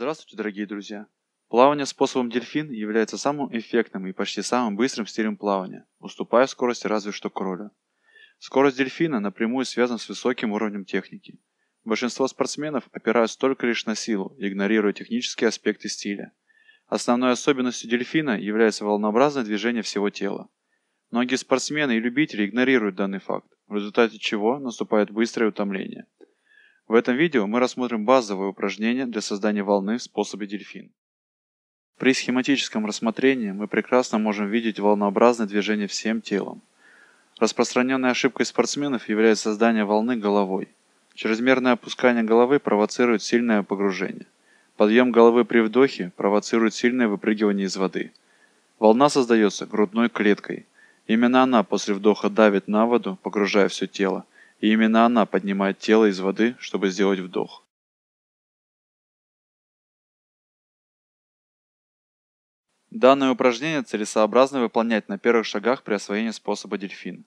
Здравствуйте, дорогие друзья! Плавание способом дельфин является самым эффектным и почти самым быстрым стилем плавания, уступая в скорости разве что кролю. Скорость дельфина напрямую связана с высоким уровнем техники. Большинство спортсменов опираются только лишь на силу, игнорируя технические аспекты стиля. Основной особенностью дельфина является волнообразное движение всего тела. Многие спортсмены и любители игнорируют данный факт, в результате чего наступает быстрое утомление. В этом видео мы рассмотрим базовые упражнения для создания волны в способе дельфин. При схематическом рассмотрении мы прекрасно можем видеть волнообразное движение всем телом. Распространенной ошибкой спортсменов является создание волны головой. Чрезмерное опускание головы провоцирует сильное погружение. Подъем головы при вдохе провоцирует сильное выпрыгивание из воды. Волна создается грудной клеткой. Именно она после вдоха давит на воду, погружая все тело – и именно она поднимает тело из воды, чтобы сделать вдох. Данное упражнение целесообразно выполнять на первых шагах при освоении способа дельфин.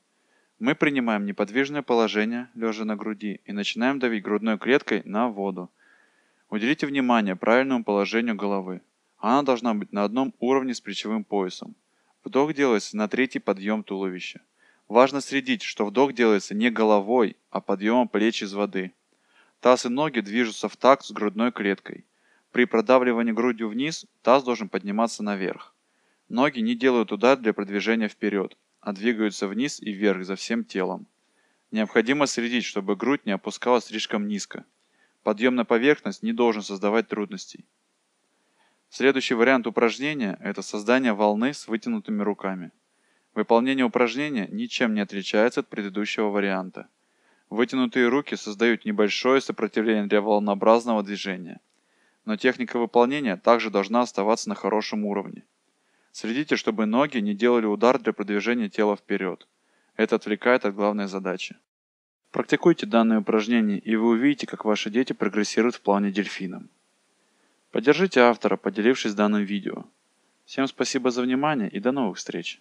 Мы принимаем неподвижное положение, лежа на груди, и начинаем давить грудной клеткой на воду. Уделите внимание правильному положению головы. Она должна быть на одном уровне с плечевым поясом. Вдох делается на третий подъем туловища. Важно следить, что вдох делается не головой, а подъемом плеч из воды. Таз и ноги движутся в такт с грудной клеткой. При продавливании грудью вниз таз должен подниматься наверх. Ноги не делают удар для продвижения вперед, а двигаются вниз и вверх за всем телом. Необходимо следить, чтобы грудь не опускалась слишком низко. Подъем на поверхность не должен создавать трудностей. Следующий вариант упражнения – это создание волны с вытянутыми руками. Выполнение упражнения ничем не отличается от предыдущего варианта. Вытянутые руки создают небольшое сопротивление для волнообразного движения. Но техника выполнения также должна оставаться на хорошем уровне. Следите, чтобы ноги не делали удар для продвижения тела вперед. Это отвлекает от главной задачи. Практикуйте данное упражнение, и вы увидите, как ваши дети прогрессируют в плане дельфином. Поддержите автора, поделившись данным видео. Всем спасибо за внимание и до новых встреч!